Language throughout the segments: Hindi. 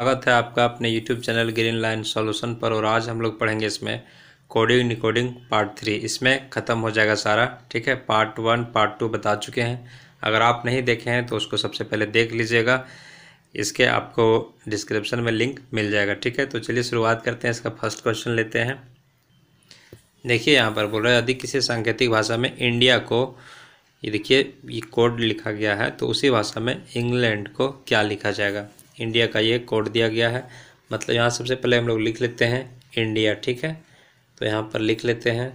स्वागत है आपका अपने YouTube channel green line solution पर और आज हम लोग पढ़ेंगे इसमें कोडिंग निकोडिंग पार्ट थ्री इसमें ख़त्म हो जाएगा सारा ठीक है पार्ट वन पार्ट टू बता चुके हैं अगर आप नहीं देखे हैं तो उसको सबसे पहले देख लीजिएगा इसके आपको डिस्क्रिप्शन में लिंक मिल जाएगा ठीक है तो चलिए शुरुआत करते हैं इसका फर्स्ट क्वेश्चन लेते हैं देखिए यहाँ पर बोल रहे यदि किसी सांकेतिक भाषा में इंडिया को ये देखिए ये कोड लिखा गया है तो उसी भाषा में इंग्लैंड को क्या लिखा जाएगा इंडिया का ये कोड दिया गया है मतलब यहाँ सबसे पहले हम लोग लिख लेते हैं इंडिया ठीक है तो यहाँ पर लिख लेते हैं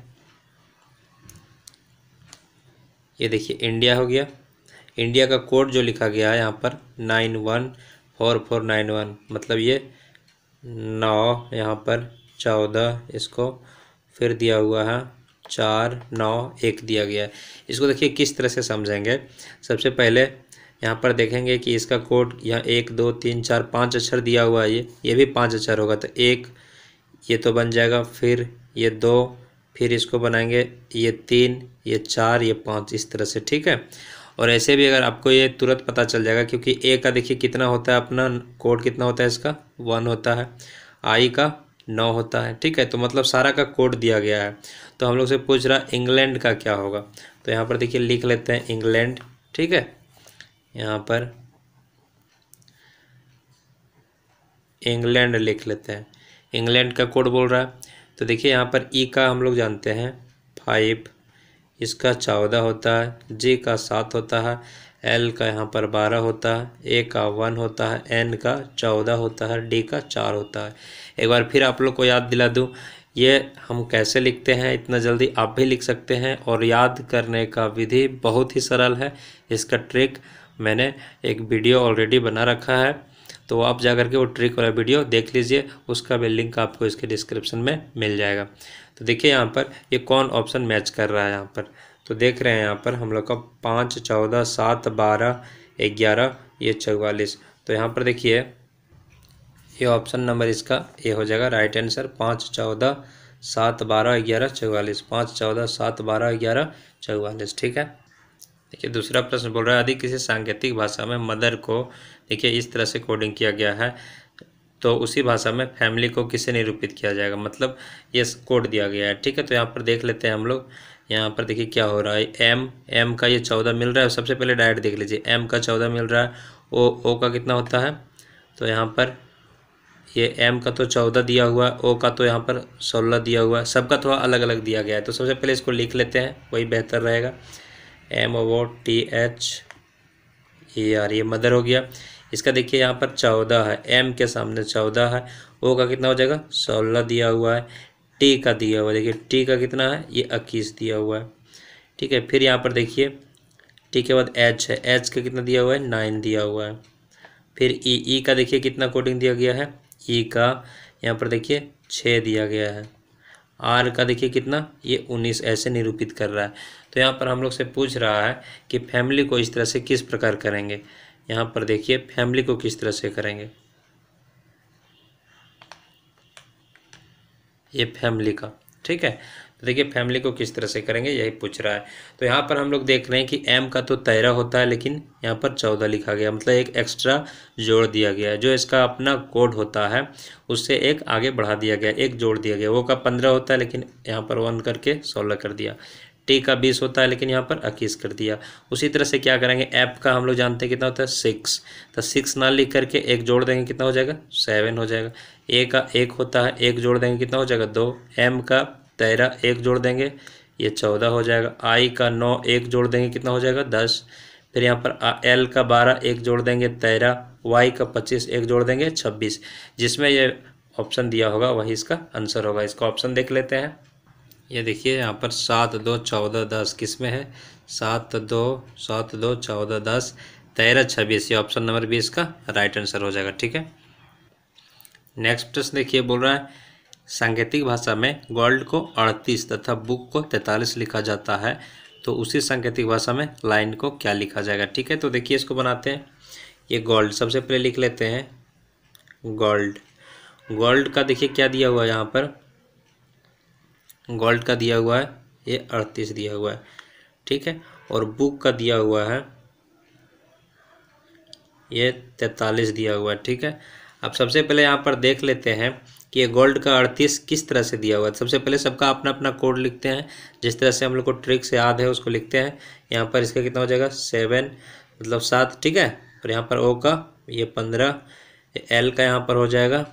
ये देखिए इंडिया हो गया इंडिया का कोड जो लिखा गया है यहाँ पर nine one four four nine one मतलब ये नौ यहाँ पर चौदह इसको फिर दिया हुआ है चार नौ एक दिया गया है इसको देखिए किस तरह से समझेंगे सबसे पहले यहाँ पर देखेंगे कि इसका कोड यहाँ एक दो तीन चार पाँच अक्षर दिया हुआ है ये ये भी पाँच अक्षर होगा तो एक ये तो बन जाएगा फिर ये दो फिर इसको बनाएंगे ये तीन ये चार ये पाँच इस तरह से ठीक है और ऐसे भी अगर आपको ये तुरंत पता चल जाएगा क्योंकि ए का देखिए कितना होता है अपना कोड कितना होता है इसका वन होता है आई का नौ होता है ठीक है तो मतलब सारा का कोड दिया गया है तो हम लोग से पूछ रहा इंग्लैंड का क्या होगा तो यहाँ पर देखिए लिख लेते हैं इंग्लैंड ठीक है यहाँ पर इंग्लैंड लिख लेते हैं इंग्लैंड का कोड बोल रहा है तो देखिए यहाँ पर ई e का हम लोग जानते हैं फाइव इसका चौदह होता है जे का सात होता है एल का यहाँ पर बारह होता है ए का वन होता है एन का चौदह होता है डी का चार होता है एक बार फिर आप लोग को याद दिला दूँ ये हम कैसे लिखते हैं इतना जल्दी आप भी लिख सकते हैं और याद करने का विधि बहुत ही सरल है इसका ट्रिक मैंने एक वीडियो ऑलरेडी बना रखा है तो आप जा करके वो ट्रिक वाला वीडियो देख लीजिए उसका भी लिंक आपको इसके डिस्क्रिप्शन में मिल जाएगा तो देखिए यहाँ पर ये कौन ऑप्शन मैच कर रहा है यहाँ पर तो देख रहे हैं यहाँ पर हम लोग का पाँच चौदह सात बारह ग्यारह ये चौवालीस तो यहाँ पर देखिए ये ऑप्शन नंबर इसका ये हो जाएगा राइट आंसर पाँच चौदह सात बारह ग्यारह चौवालीस पाँच चौदह सात बारह ग्यारह चौवालीस ठीक है देखिए दूसरा प्रश्न बोल रहा है यदि किसी सांकेतिक भाषा में मदर को देखिए इस तरह से कोडिंग किया गया है तो उसी भाषा में फैमिली को किसे निरूपित किया जाएगा मतलब ये कोड दिया गया है ठीक है तो यहाँ पर देख लेते हैं हम लोग यहाँ पर देखिए क्या हो रहा है एम एम का ये चौदह मिल रहा है सबसे पहले डायरेक्ट देख लीजिए एम का चौदह मिल रहा है ओ ओ का कितना होता है तो यहाँ पर ये एम का तो चौदह दिया हुआ है ओ का तो यहाँ पर सोलह दिया हुआ है सबका थोड़ा तो अलग अलग दिया गया है तो सबसे पहले इसको लिख लेते हैं वही बेहतर रहेगा M O T H A R ये मदर हो गया इसका देखिए यहाँ पर चौदह है एम के सामने चौदह है ओ का कितना हो जाएगा सोलह दिया हुआ है टी का दिया हुआ है देखिए टी का कितना है ये इक्कीस दिया हुआ है ठीक है फिर यहाँ पर देखिए टी के बाद एच है एच का कितना दिया हुआ है नाइन दिया हुआ है फिर ई e, ई e का देखिए कितना कोडिंग दिया गया है ई e का यहाँ पर देखिए छः दिया गया है आर का देखिए कितना ये उन्नीस ऐसे निरूपित कर रहा है तो यहाँ पर हम लोग से पूछ रहा है कि फैमिली को इस तरह से किस प्रकार करेंगे यहाँ पर देखिए फैमिली को किस तरह से करेंगे ये फैमिली का ठीक है तो देखिए फैमिली को किस तरह से करेंगे यही पूछ रहा है तो यहाँ पर हम लोग देख रहे हैं कि एम का तो तेरह होता है लेकिन यहाँ पर चौदह लिखा गया मतलब एक एक्स्ट्रा जोड़ दिया गया है जो इसका अपना कोड होता है उससे एक आगे बढ़ा दिया गया एक जोड़ दिया गया वो का पंद्रह होता है लेकिन यहाँ पर वन करके सोलह कर दिया टी का बीस होता है लेकिन यहाँ पर इक्कीस कर दिया उसी तरह से क्या करेंगे एफ का हम लोग जानते हैं कितना होता है सिक्स तो सिक्स ना लिख करके एक जोड़ देंगे कितना हो जाएगा सेवन हो जाएगा ए का एक होता है एक जोड़ देंगे कितना हो जाएगा दो एम का तेरह एक जोड़ देंगे ये चौदह हो जाएगा आई का नौ एक जोड़ देंगे कितना हो जाएगा दस फिर यहाँ पर एल का बारह एक जोड़ देंगे तेरह वाई का पच्चीस एक जोड़ देंगे छब्बीस जिसमें ये ऑप्शन दिया होगा वही इसका आंसर होगा इसका ऑप्शन देख लेते हैं ये देखिए यहाँ पर सात दो चौदह दस किस में है सात दो सात दो चौदह दस तेरह छब्बीस ये ऑप्शन नंबर बीस का राइट आंसर हो जाएगा ठीक है नेक्स्ट प्रश्न देखिए बोल रहा है सांकेतिक भाषा में गोल्ड को अड़तीस तथा बुक को तैंतालीस लिखा जाता है तो उसी सांकेतिक भाषा में लाइन को क्या लिखा जाएगा ठीक है तो देखिए इसको बनाते हैं ये गोल्ड सबसे पहले लिख लेते हैं गोल्ड गोल्ड का देखिए क्या दिया हुआ है यहाँ पर गोल्ड का दिया हुआ है ये अड़तीस दिया हुआ है ठीक है और बुक का दिया हुआ है ये तैतालीस दिया हुआ है ठीक है अब सबसे पहले यहाँ पर देख लेते हैं कि ये गोल्ड का अड़तीस किस तरह से दिया हुआ है सबसे पहले सबका अपना अपना कोड लिखते हैं जिस तरह से हम लोग को ट्रिक से याद है उसको लिखते हैं यहाँ पर इसका कितना हो जाएगा सेवन मतलब सात ठीक है और यहाँ पर ओ का ये पंद्रह एल का यहाँ पर हो जाएगा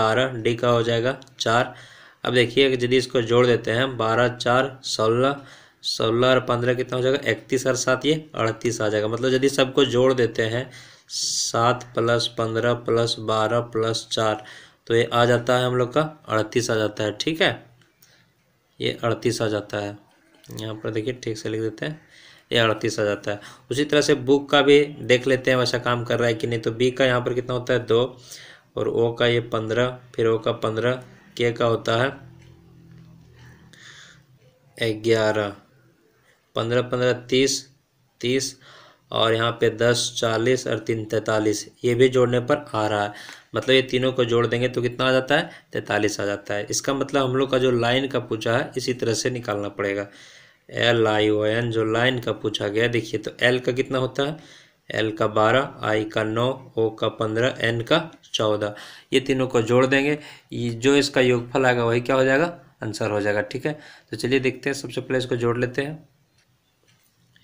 बारह डी का हो जाएगा चार अब देखिए यदि इसको जोड़ देते हैं बारह चार सोलह सोलह और पंद्रह कितना हो जाएगा इकतीस और सात ये अड़तीस आ जाएगा मतलब यदि सबको जोड़ देते हैं सात प्लस पंद्रह प्लस बारह प्लस चार तो ये आ जाता है हम लोग का अड़तीस आ जाता है ठीक है ये अड़तीस आ जाता है यहाँ पर देखिए ठीक से लिख देते हैं ये अड़तीस आ जाता है उसी तरह से बुक का भी देख लेते हैं वैसा काम कर रहा है कि नहीं तो बी का यहाँ पर कितना होता है दो और ओ का ये पंद्रह फिर ओ का पंद्रह के का होता है ग्यारह पंद्रह पंद्रह तीस तीस और यहाँ पे दस चालीस और तीन तैंतालीस ये भी जोड़ने पर आ रहा है मतलब ये तीनों को जोड़ देंगे तो कितना आ जाता है तैंतालीस आ जाता है इसका मतलब हम लोग का जो लाइन का पूछा है इसी तरह से निकालना पड़ेगा एल आई ओ एन जो लाइन का पूछा गया देखिए तो एल का कितना होता है एल का बारह आई का नौ ओ का पंद्रह एन का चौदह ये तीनों को जोड़ देंगे ये जो इसका योगफल आएगा वही क्या हो जाएगा आंसर हो जाएगा ठीक है तो चलिए देखते हैं सबसे पहले इसको जोड़ लेते हैं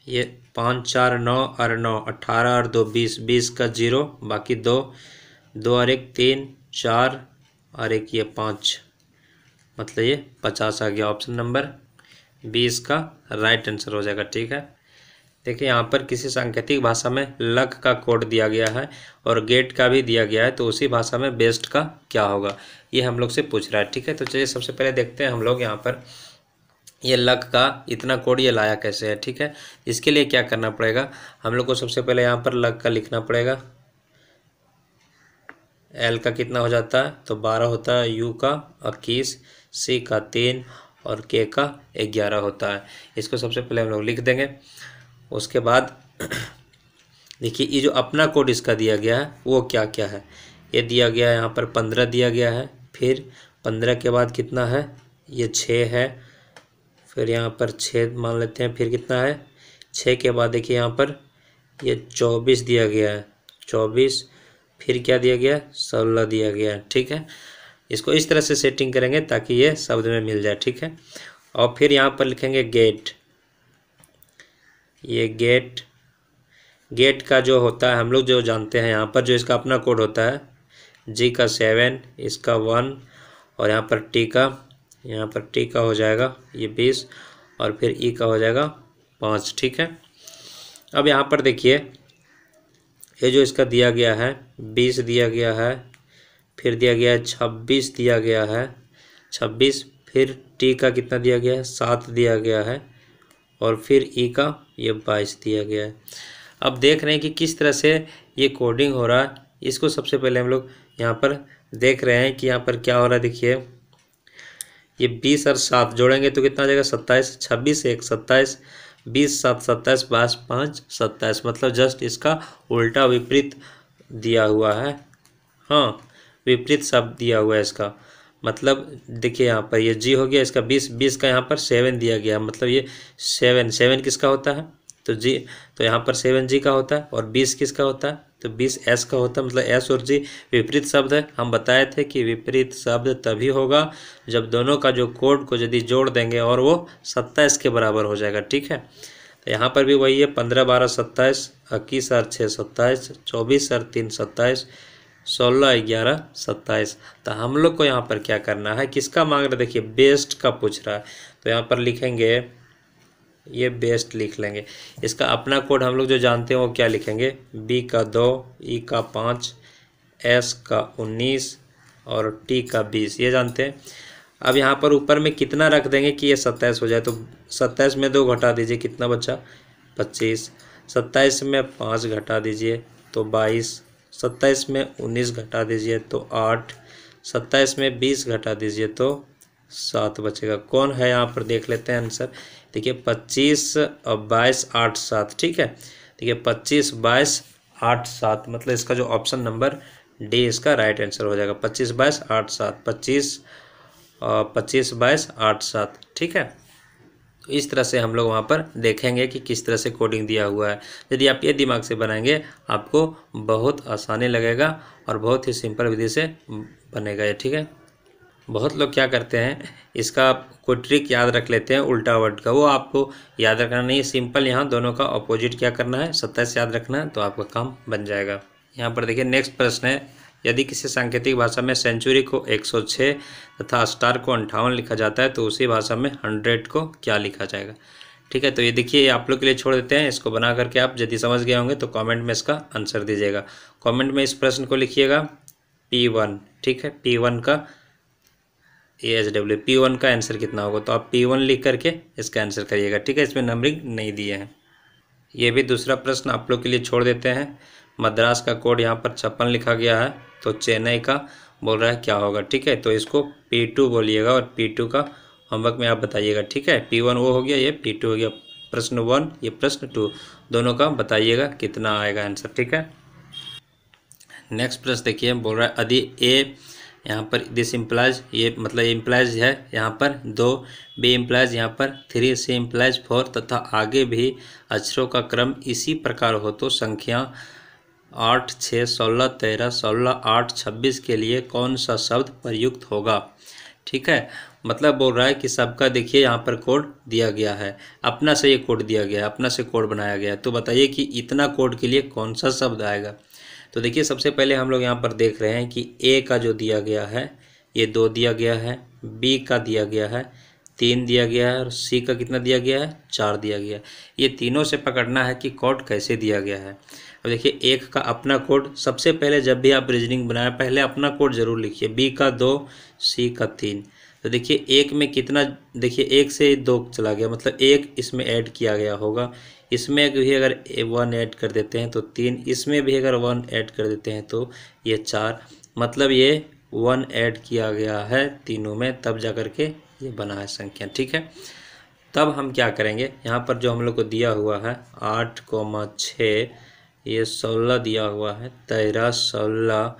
ये पाँच चार नौ और नौ अट्ठारह और दो बीस बीस का जीरो बाकी दो दो और एक तीन चार और एक ये पाँच मतलब ये पचास आ गया ऑप्शन नंबर बीस का राइट आंसर हो जाएगा ठीक है देखिए यहाँ पर किसी सांकेतिक भाषा में लक का कोड दिया गया है और गेट का भी दिया गया है तो उसी भाषा में बेस्ट का क्या होगा ये हम लोग से पूछ रहा है ठीक है तो चलिए सबसे पहले देखते हैं हम लोग यहाँ पर ये लक का इतना कोड ये लाया कैसे है ठीक है इसके लिए क्या करना पड़ेगा हम लोग को सबसे पहले यहाँ पर लक का लिखना पड़ेगा एल का कितना हो जाता है तो बारह होता है यू का इक्कीस सी का तीन और के का ग्यारह होता है इसको सबसे पहले हम लोग लिख देंगे उसके बाद देखिए ये जो अपना कोड इसका दिया गया है वो क्या क्या है ये दिया गया है यहाँ पर पंद्रह दिया गया है फिर पंद्रह के बाद कितना है ये छः है फिर यहाँ पर छः मान लेते हैं फिर कितना है छः के बाद देखिए यहाँ पर ये चौबीस दिया गया है चौबीस फिर क्या दिया गया सोलह दिया गया है ठीक है इसको इस तरह से सेटिंग करेंगे ताकि ये शब्द में मिल जाए ठीक है और फिर यहाँ पर लिखेंगे गेट ये गेट गेट का जो होता है हम लोग जो जानते हैं यहाँ पर जो इसका अपना कोड होता है जी का सेवन इसका वन और यहाँ पर टी का यहाँ पर टी का हो जाएगा ये बीस और फिर ई e का हो जाएगा पाँच ठीक है अब यहाँ पर देखिए ये जो इसका दिया गया है बीस दिया गया है फिर दिया गया है छब्बीस दिया गया है छब्बीस फिर टी का कितना दिया गया है सात दिया गया है और फिर ई e का ये बाईस दिया गया है अब देख रहे हैं कि किस तरह से ये कोडिंग हो रहा है इसको सबसे पहले हम लोग यहाँ पर देख रहे हैं कि यहाँ पर क्या हो रहा है देखिए ये बीस और सात जोड़ेंगे तो कितना आ जाएगा सत्ताईस छब्बीस एक सत्ताईस बीस सात सत्ताईस बाईस पाँच सत्ताईस मतलब जस्ट इसका उल्टा विपरीत दिया हुआ है हाँ विपरीत शब्द दिया हुआ है इसका मतलब देखिए यहाँ पर ये जी हो गया इसका बीस बीस का यहाँ पर सेवन दिया गया मतलब ये सेवन सेवन किसका होता है तो जी तो यहाँ पर सेवन जी का होता है और बीस किसका होता है तो बीस एस का होता है मतलब एस और जी विपरीत शब्द है हम बताए थे कि विपरीत शब्द तभी होगा जब दोनों का जो कोड को यदि जोड़ देंगे और वो सत्ताईस के बराबर हो जाएगा ठीक है तो यहाँ पर भी वही है पंद्रह बारह सत्ताईस इक्कीस और छः सत्ताईस चौबीस और तीन सत्ताईस सोलह ग्यारह सत्ताईस तो हम लोग को यहाँ पर क्या करना है किसका मांग रहा है देखिए बेस्ट का पूछ रहा है तो यहाँ पर लिखेंगे ये बेस्ट लिख लेंगे इसका अपना कोड हम लोग जो जानते हैं वो क्या लिखेंगे बी का दो ई e का पाँच एस का उन्नीस और टी का बीस ये जानते हैं अब यहाँ पर ऊपर में कितना रख देंगे कि ये सत्ताईस हो जाए तो सत्ताईस में दो घटा दीजिए कितना बचा पच्चीस सत्ताईस में पाँच घटा दीजिए तो बाईस सत्ताईस में उन्नीस घटा दीजिए तो आठ सत्ताईस में बीस घटा दीजिए तो सात बचेगा कौन है यहाँ पर देख लेते हैं आंसर देखिए पच्चीस और बाईस आठ सात ठीक है देखिए पच्चीस बाईस आठ सात मतलब इसका जो ऑप्शन नंबर डी इसका राइट आंसर हो जाएगा पच्चीस बाईस आठ सात पच्चीस पच्चीस बाईस आठ सात ठीक है तो इस तरह से हम लोग वहाँ पर देखेंगे कि किस तरह से कोडिंग दिया हुआ है यदि आप ये दिमाग से बनाएंगे आपको बहुत आसानी लगेगा और बहुत ही सिंपल विधि से बनेगा ये ठीक है बहुत लोग क्या करते हैं इसका कोई ट्रिक याद रख लेते हैं उल्टा वर्ड का वो आपको याद रखना नहीं सिंपल यहाँ दोनों का अपोजिट क्या करना है सत्ताईस याद रखना है तो आपका काम बन जाएगा यहाँ पर देखिए नेक्स्ट प्रश्न है यदि किसी सांकेतिक भाषा में सेंचुरी को 106 तथा स्टार को अंठावन लिखा जाता है तो उसी भाषा में हंड्रेड को क्या लिखा जाएगा ठीक है तो ये देखिए आप लोग के लिए छोड़ देते हैं इसको बना करके आप यदि समझ गए होंगे तो कॉमेंट में इसका आंसर दीजिएगा कॉमेंट में इस प्रश्न को लिखिएगा पी वन ठीक है पी वन का A H W P one का आंसर कितना होगा तो आप पी वन लिख करके इसका आंसर करिएगा ठीक है इसमें नंबरिंग नहीं दिए हैं ये भी दूसरा प्रश्न आप लोग के लिए छोड़ देते हैं मद्रास का कोड यहाँ पर छप्पन लिखा गया है तो चेन्नई का बोल रहा है क्या होगा ठीक है तो इसको पी टू बोलिएगा और पी टू का होमवर्क में आप बताइएगा ठीक है पी वन वो हो गया ये पी टू हो गया प्रश्न वन ये प्रश्न टू दोनों का बताइएगा कितना आएगा आंसर ठीक है नेक्स्ट प्रश्न देखिए बोल रहा है यदि ए यहाँ पर दिस इम्प्लाइज ये मतलब इम्प्लाइज है यहाँ पर दो बी इम्प्लाइज यहाँ पर थ्री सी इम्प्लाइज फोर तथा आगे भी अक्षरों का क्रम इसी प्रकार हो तो संख्या आठ छः सोलह तेरह सोलह आठ छब्बीस के लिए कौन सा शब्द प्रयुक्त होगा ठीक है मतलब बोल रहा है कि सबका देखिए यहाँ पर कोड दिया गया है अपना से ये कोड दिया गया है अपना से कोड बनाया गया है तो बताइए कि इतना कोड के लिए कौन सा शब्द आएगा तो देखिए सबसे पहले हम लोग यहाँ पर देख रहे हैं कि ए का जो दिया गया है ये दो दिया गया है बी का दिया गया है तीन दिया गया है और सी का कितना दिया गया है चार दिया गया है ये तीनों से पकड़ना है कि कोड कैसे दिया गया है अब देखिए एक का अपना कोड सबसे पहले जब भी आप रीजनिंग बनाए पहले अपना कोड जरूर लिखिए बी का दो सी का तीन तो देखिए एक में कितना देखिए एक से दो चला गया मतलब एक इसमें ऐड किया गया होगा इसमें भी अगर वन ऐड कर देते हैं तो तीन इसमें भी अगर वन ऐड कर देते हैं तो ये चार मतलब ये वन ऐड किया गया है तीनों में तब जा कर के ये बना है संख्या ठीक है तब हम क्या करेंगे यहाँ पर जो हम लोग को दिया हुआ है आठ कौमा छः ये सोलह दिया हुआ है तेरह सोलह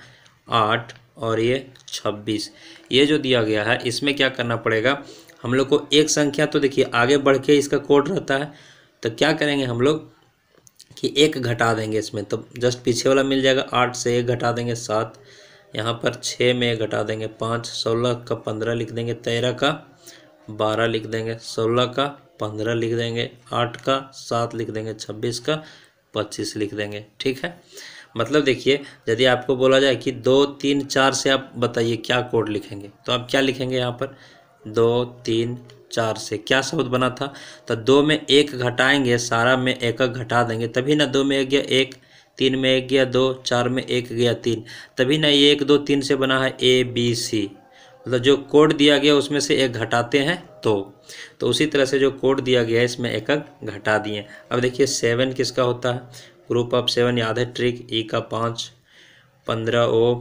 आठ और ये छब्बीस ये जो दिया गया है इसमें क्या करना पड़ेगा हम लोग को एक संख्या तो देखिए आगे बढ़ के इसका कोड रहता है तो क्या करेंगे हम लोग कि एक घटा देंगे इसमें तो जस्ट पीछे वाला मिल जाएगा आठ से एक घटा देंगे सात यहाँ पर छः में घटा देंगे पाँच सोलह का पंद्रह लिख देंगे तेरह का बारह लिख देंगे सोलह का पंद्रह लिख देंगे आठ का सात लिख देंगे छब्बीस का पच्चीस लिख देंगे ठीक है मतलब देखिए यदि आपको बोला जाए कि दो तीन चार से आप बताइए क्या कोड लिखेंगे तो आप क्या लिखेंगे यहाँ पर दो तीन चार से क्या शब्द बना था तो दो में एक घटाएंगे सारा में एक घटा देंगे तभी ना दो में एक गया एक तीन में एक गया दो चार में एक गया तीन तभी ना ये एक दो तीन से बना है ए बी सी मतलब जो कोड दिया गया उसमें से एक घटाते हैं तो तो उसी तरह से जो कोड दिया गया है इसमें एक घटा दिए अब देखिए सेवन किसका होता है ग्रुप ऑफ सेवन याद है ट्रिक ई का पाँच पंद्रह ओ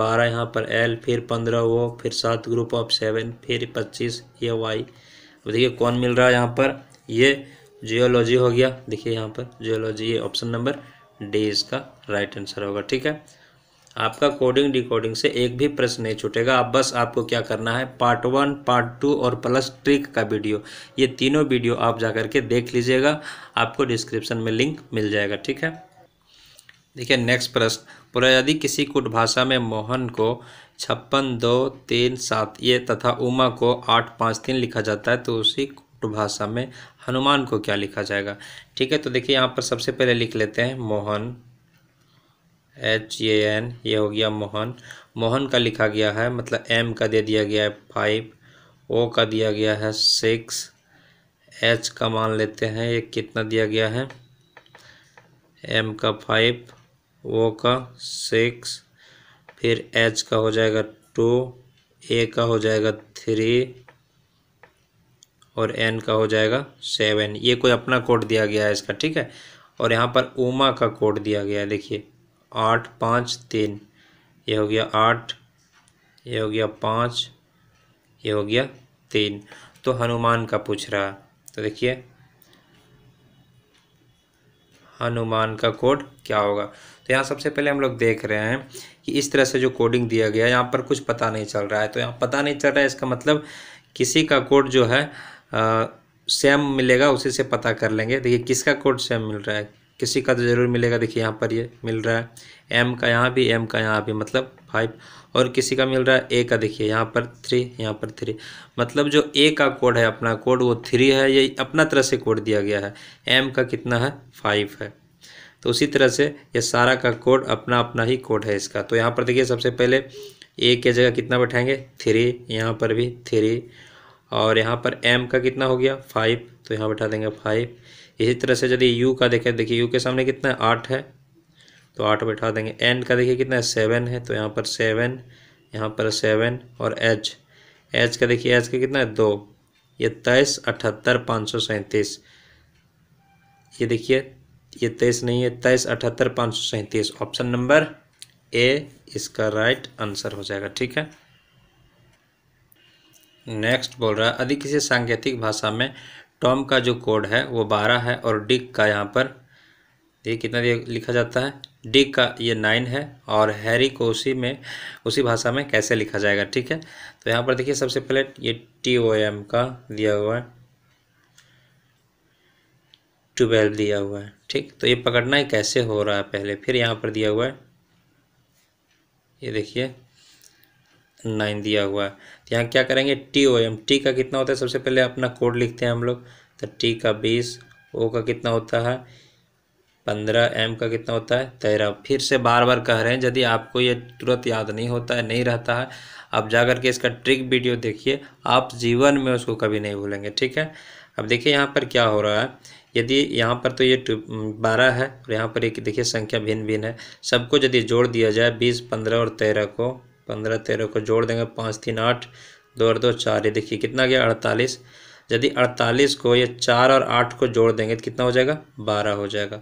बारह यहाँ पर एल फिर पंद्रह ओ फिर सात ग्रुप ऑफ सेवन फिर पच्चीस ये वाई तो देखिए कौन मिल रहा है यहाँ पर ये जियोलॉजी हो गया देखिए यहाँ पर जियोलॉजी ये ऑप्शन नंबर डी इसका राइट आंसर होगा ठीक है आपका कोडिंग डिकोडिंग से एक भी प्रश्न नहीं छूटेगा आप बस आपको क्या करना है पार्ट वन पार्ट टू और प्लस ट्रिक का वीडियो ये तीनों वीडियो आप जा करके देख लीजिएगा आपको डिस्क्रिप्शन में लिंक मिल जाएगा ठीक है देखिए नेक्स्ट प्रश्न बोला यदि किसी कुट भाषा में मोहन को छप्पन दो तीन सात ये तथा उमा को आठ पाँच तीन लिखा जाता है तो उसी भाषा में हनुमान को क्या लिखा जाएगा ठीक है तो देखिए यहाँ पर सबसे पहले लिख लेते हैं मोहन एच ए एन ये हो गया मोहन मोहन का लिखा गया है मतलब एम का दे दिया गया है फाइव ओ का दिया गया है सिक्स एच का मान लेते हैं ये कितना दिया गया है एम का फाइव ओ का सिक्स फिर एच का हो जाएगा टू ए का हो जाएगा थ्री और एन का हो जाएगा सेवन ये कोई अपना कोड दिया गया है इसका ठीक है और यहाँ पर उमा का कोड दिया गया है देखिए आठ पाँच तीन ये हो गया आठ ये हो गया पाँच ये हो गया तीन तो हनुमान का पूछ रहा है तो देखिए हनुमान का कोड क्या होगा तो यहाँ सबसे पहले हम लोग देख रहे हैं कि इस तरह से जो कोडिंग दिया गया है यहाँ पर कुछ पता नहीं चल रहा है तो यहाँ पता नहीं चल रहा है इसका मतलब किसी का कोड जो है आ, सेम मिलेगा उसी से पता कर लेंगे देखिए किसका कोड सेम मिल रहा है किसी का तो ज़रूर मिलेगा देखिए यहाँ पर ये मिल रहा है एम का यहाँ भी एम का यहाँ भी मतलब फाइव और किसी का मिल रहा है ए का देखिए यहाँ पर थ्री यहाँ पर थ्री मतलब जो ए का कोड है अपना कोड वो थ्री है ये अपना तरह से कोड दिया गया है एम का कितना है फाइव है तो उसी तरह से ये सारा का कोड अपना अपना ही कोड है इसका तो यहाँ पर देखिए सबसे पहले ए के जगह कितना बैठाएंगे थ्री यहाँ पर भी थ्री और यहाँ पर एम का कितना हो गया फाइव तो यहाँ बैठा देंगे फाइव इसी तरह से यदि यू का देखें देखिए यू के सामने कितना है आठ है तो आठ बैठा देंगे एन का देखिए कितना है सेवन है तो यहाँ पर सेवन यहाँ पर सेवन और एच एच का देखिए एच का कितना है दो ये तेईस अठहत्तर पाँच सौ सैंतीस ये देखिए ये तेईस नहीं है तेईस अठहत्तर पाँच सौ सैंतीस ऑप्शन नंबर ए इसका राइट आंसर हो जाएगा ठीक है नेक्स्ट बोल रहा है यदि किसी सांकेतिक भाषा में टॉम का जो कोड है वो बारह है और डिक का यहाँ पर ये कितना लिखा जाता है डिक का ये नाइन है और हैरी को उसी में उसी भाषा में कैसे लिखा जाएगा ठीक है तो यहाँ पर देखिए सबसे पहले ये टी ओ एम का दिया हुआ है ट्वेल्व दिया हुआ है ठीक तो ये पकड़ना है कैसे हो रहा है पहले फिर यहाँ पर दिया हुआ है ये देखिए नाइन दिया हुआ है तो यहाँ क्या करेंगे टी ओ एम टी का कितना होता है सबसे पहले अपना कोड लिखते हैं हम लोग तो टी का बीस ओ का कितना होता है पंद्रह एम का कितना होता है तेरह फिर से बार बार कह रहे हैं यदि आपको ये तुरंत याद नहीं होता है नहीं रहता है आप जा के इसका ट्रिक वीडियो देखिए आप जीवन में उसको कभी नहीं भूलेंगे ठीक है अब देखिए यहाँ पर क्या हो रहा है यदि यहाँ पर तो ये बारह है और यहाँ पर एक देखिए संख्या भिन्न भिन्न है सबको यदि जोड़ दिया जाए बीस पंद्रह और तेरह को पंद्रह तेरह को जोड़ देंगे पाँच तीन आठ दो और दो चार ये देखिए कितना गया अड़तालीस यदि अड़तालीस को ये चार और आठ को जोड़ देंगे तो कितना हो जाएगा बारह हो जाएगा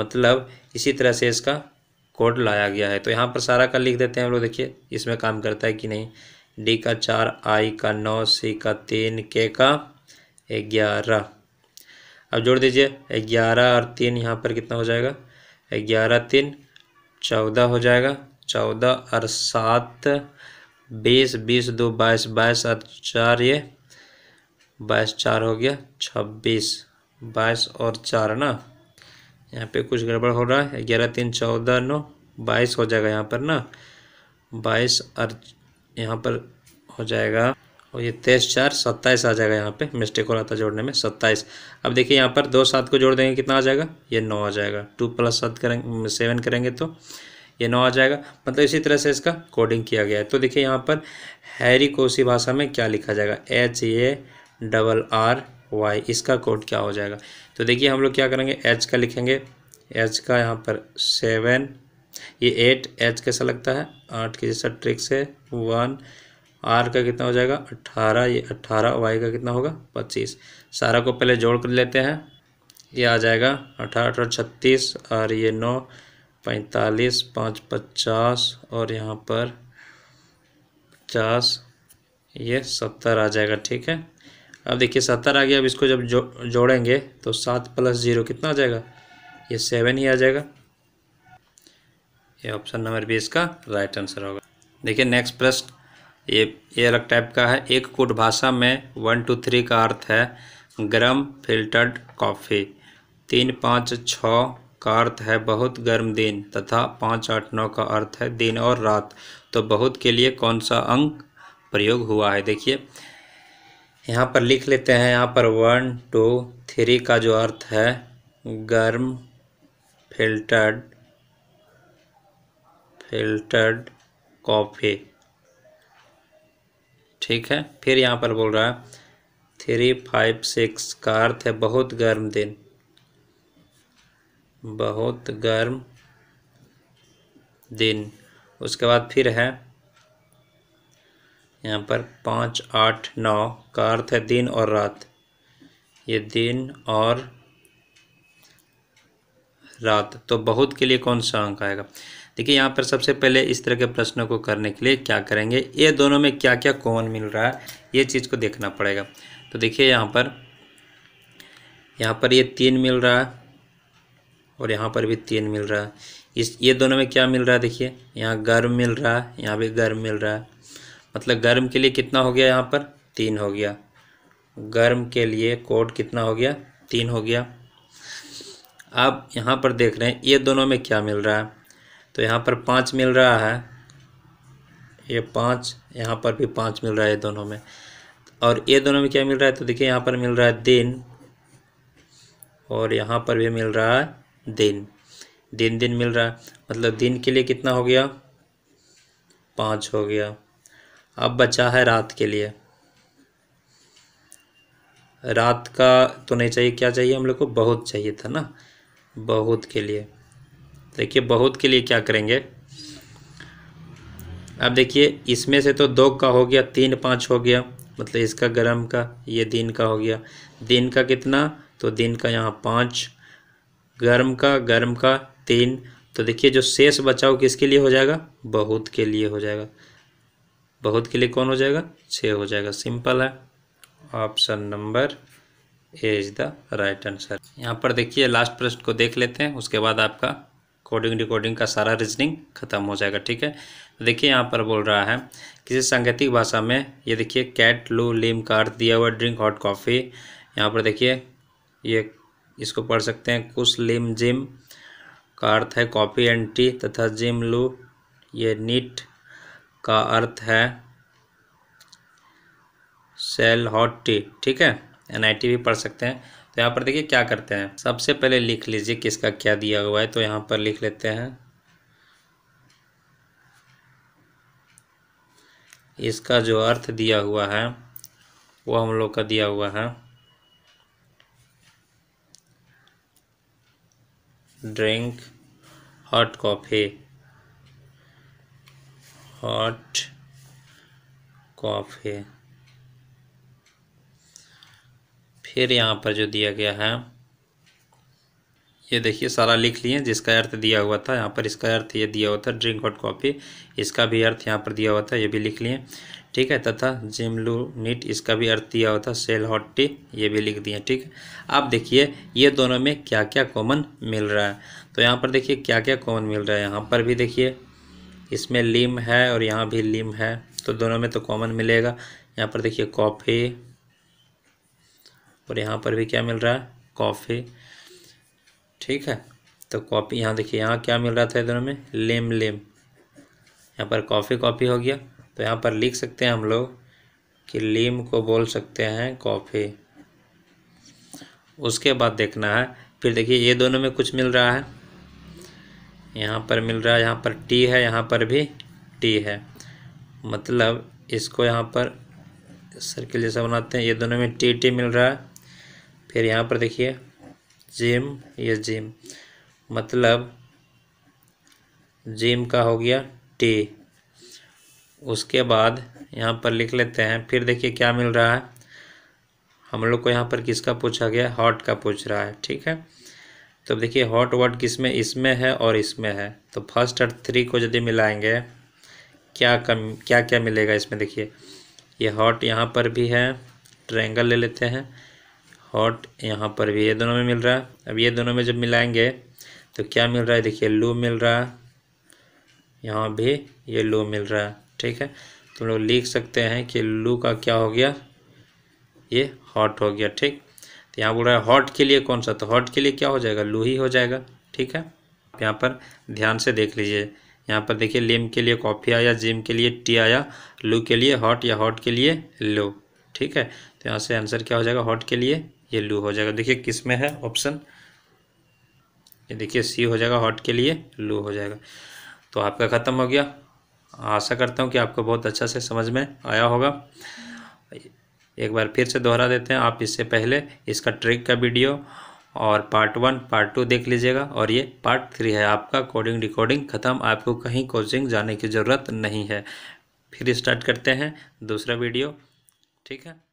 मतलब इसी तरह से इसका कोड लाया गया है तो यहाँ पर सारा का लिख देते हैं हम लोग देखिए इसमें काम करता है कि नहीं डी का चार आई का नौ सी का तीन के का ग्यारह अब जोड़ दीजिए ग्यारह और तीन यहाँ पर कितना हो जाएगा ग्यारह तीन चौदह हो जाएगा चौदह और सात बीस बीस दो बाईस बाईस और चार ये बाईस चार हो गया छब्बीस बाईस और चार ना यहाँ पे कुछ गड़बड़ हो रहा है ग्यारह तीन चौदह नौ बाईस हो जाएगा यहाँ पर ना बाईस और यहाँ पर हो जाएगा और ये तेईस चार सत्ताईस आ जाएगा यहाँ पे मिस्टेक हो रहा था जोड़ने में सत्ताईस अब देखिए यहाँ पर दो सात को जोड़ देंगे कितना आ जाएगा ये नौ आ जाएगा टू प्लस सात करेंगे सेवन करेंगे तो ये नौ आ जाएगा मतलब इसी तरह से इसका कोडिंग किया गया है तो देखिए यहाँ पर हैरी कोसी भाषा में क्या लिखा जाएगा H A double R Y इसका कोड क्या हो जाएगा तो देखिए हम लोग क्या करेंगे एच का लिखेंगे एच का यहाँ पर सेवन ये एट एच कैसा लगता है आठ के जैसा ट्रिक्स है वन आर का कितना हो जाएगा अट्ठारह ये अट्ठारह वाई का कितना होगा पच्चीस सारा को पहले जोड़ कर लेते हैं ये आ जाएगा अठारह अठारह छत्तीस और ये नौ पैंतालीस पाँच पचास और यहाँ पर पचास ये सत्तर आ जाएगा ठीक है अब देखिए सत्तर आ गया अब इसको जब जो जोड़ेंगे तो सात प्लस ज़ीरो कितना आ जाएगा ये सेवन ही आ जाएगा ये ऑप्शन नंबर बी इसका राइट आंसर होगा देखिए नेक्स्ट प्रश्न ये ये अलग टाइप का है एक कोट भाषा में वन टू थ्री का अर्थ है गर्म फिल्टर्ड कॉफ़ी तीन पाँच छ का अर्थ है बहुत गर्म दिन तथा पाँच आठ नौ का अर्थ है दिन और रात तो बहुत के लिए कौन सा अंक प्रयोग हुआ है देखिए यहाँ पर लिख लेते हैं यहाँ पर वन टू थ्री का जो अर्थ है गर्म फिल्टर्ड फिल्टर्ड कॉफ़ी ठीक है फिर यहाँ पर बोल रहा है थ्री फाइव सिक्स का अर्थ है बहुत गर्म दिन बहुत गर्म दिन उसके बाद फिर है यहाँ पर पाँच आठ नौ का अर्थ है दिन और रात ये दिन और रात तो बहुत के लिए कौन सा अंक आएगा देखिए यहाँ पर सबसे पहले इस तरह के प्रश्नों को करने के लिए क्या करेंगे ये दोनों में क्या क्या कॉमन मिल रहा है ये चीज़ को देखना पड़ेगा तो देखिए यहाँ पर यहाँ पर ये तीन मिल रहा है और यहाँ पर भी तीन मिल रहा है इस ये दोनों में क्या मिल रहा है देखिए यहाँ गर्म मिल रहा है यहाँ भी गर्म मिल रहा है मतलब गर्म के लिए कितना हो गया यहाँ पर तीन हो गया गर्म के लिए कोड कितना हो गया तीन हो गया आप यहाँ पर देख रहे हैं ये दोनों में क्या मिल रहा है तो यहाँ पर पाँच मिल रहा है ये पाँच यहाँ पर भी पाँच मिल रहा है दोनों में और ये दोनों में क्या मिल रहा है तो देखिए यहाँ पर मिल रहा है दिन और यहाँ पर भी मिल रहा है दिन दिन दिन मिल रहा है मतलब दिन के लिए कितना हो गया पाँच हो गया अब बचा है रात के लिए रात का तो नहीं चाहिए क्या चाहिए हम लोग को बहुत चाहिए था ना बहुत के लिए देखिए बहुत के लिए क्या करेंगे अब देखिए इसमें से तो दो का हो गया तीन पाँच हो गया मतलब इसका गर्म का ये दिन का हो गया दिन का कितना तो दिन का यहाँ पाँच गर्म का गर्म का तीन तो देखिए जो शेष बचाव किसके लिए हो जाएगा बहुत के लिए हो जाएगा बहुत के लिए कौन हो जाएगा छः हो जाएगा सिंपल है option number A is the right answer यहाँ पर देखिए लास्ट प्रश्न को देख लेते हैं उसके बाद आपका कोडिंग डिकोडिंग का सारा रीजनिंग खत्म हो जाएगा ठीक है देखिए यहाँ पर बोल रहा है किसी सांकेतिक भाषा में ये देखिए कैट लू लिम का अर्थ दिया हुआ ड्रिंक हॉट कॉफ़ी यहाँ पर देखिए ये इसको पढ़ सकते हैं कुछ लिम जिम का अर्थ है कॉफ़ी एंड टी तथा जिम लू ये नीट का अर्थ है सेल हॉट टी ठीक है एन आई टी भी पढ़ सकते हैं तो यहाँ पर देखिए क्या करते हैं सबसे पहले लिख लीजिए किसका क्या दिया हुआ है तो यहाँ पर लिख लेते हैं इसका जो अर्थ दिया हुआ है वो हम लोग का दिया हुआ है drink hot coffee hot coffee फिर यहाँ पर जो दिया गया है ये देखिए सारा लिख लिए जिसका अर्थ दिया हुआ था यहाँ पर इसका अर्थ ये दिया हुआ था ड्रिंक हॉट कॉफ़ी इसका भी अर्थ यहाँ पर दिया हुआ था ये भी लिख लिए ठीक है तथा जिम लू नीट इसका भी अर्थ दिया हुआ था सेल हॉट टी ये भी लिख दिए ठीक है अब देखिए ये दोनों में क्या क्या कॉमन मिल रहा है तो यहाँ पर देखिए क्या क्या कॉमन मिल रहा है यहाँ पर भी देखिए इसमें लिम है और यहाँ भी लिम है तो दोनों में तो कॉमन मिलेगा यहाँ पर देखिए कॉफ़ी और यहाँ पर भी क्या मिल रहा है कॉफ़ी ठीक है तो कॉपी यहाँ देखिए यहाँ क्या मिल रहा था दोनों में लेम लेम यहाँ पर कॉफ़ी कॉफ़ी हो गया तो यहाँ पर लिख सकते हैं हम लोग कि लीम को बोल सकते हैं कॉफ़ी उसके बाद देखना है फिर देखिए ये दोनों में कुछ मिल रहा है यहाँ पर मिल रहा है यहाँ पर टी है यहाँ पर भी टी है मतलब इसको यहाँ पर सर्किल जैसा बनाते हैं ये दोनों में टी टी मिल रहा है फिर यहाँ पर देखिए जिम ये जिम मतलब जिम का हो गया टी उसके बाद यहाँ पर लिख लेते हैं फिर देखिए क्या मिल रहा है हम लोग को यहाँ पर किसका पूछा गया हॉट का पूछ रहा है ठीक है तो देखिए हॉट वर्ड किस में इसमें है और इसमें है तो फर्स्ट और थ्री को यदि मिलाएंगे क्या कम क्या क्या मिलेगा इसमें देखिए ये हॉट यहाँ पर भी है ट्रैंगल ले लेते हैं हॉट यहाँ पर भी ये दोनों में मिल रहा है अब ये दोनों में जब मिलाएंगे तो क्या मिल रहा है देखिए लू मिल रहा है यहाँ भी ये लू मिल रहा है ठीक है तो लोग लिख सकते हैं कि लू का क्या हो गया ये हॉट हो गया ठीक तो यहाँ बोल रहा है हॉट के लिए कौन सा तो हॉट के लिए क्या हो जाएगा लू ही हो जाएगा ठीक है तो यहाँ पर ध्यान से देख लीजिए यहाँ पर देखिए लिम के लिए कॉफ़ी आया जिम के लिए टी आया लू के लिए हॉट या हॉट के लिए लो ठीक है तो यहाँ से आंसर क्या हो जाएगा हॉट के लिए येल्लू हो जाएगा देखिए किस में है ऑप्शन ये देखिए सी हो जाएगा हॉट के लिए लू हो जाएगा तो आपका ख़त्म हो गया आशा करता हूँ कि आपको बहुत अच्छा से समझ में आया होगा एक बार फिर से दोहरा देते हैं आप इससे पहले इसका ट्रिक का वीडियो और पार्ट वन पार्ट टू देख लीजिएगा और ये पार्ट थ्री है आपका कोडिंग रिकॉर्डिंग ख़त्म आपको कहीं कोचिंग जाने की ज़रूरत नहीं है फिर स्टार्ट करते हैं दूसरा वीडियो ठीक है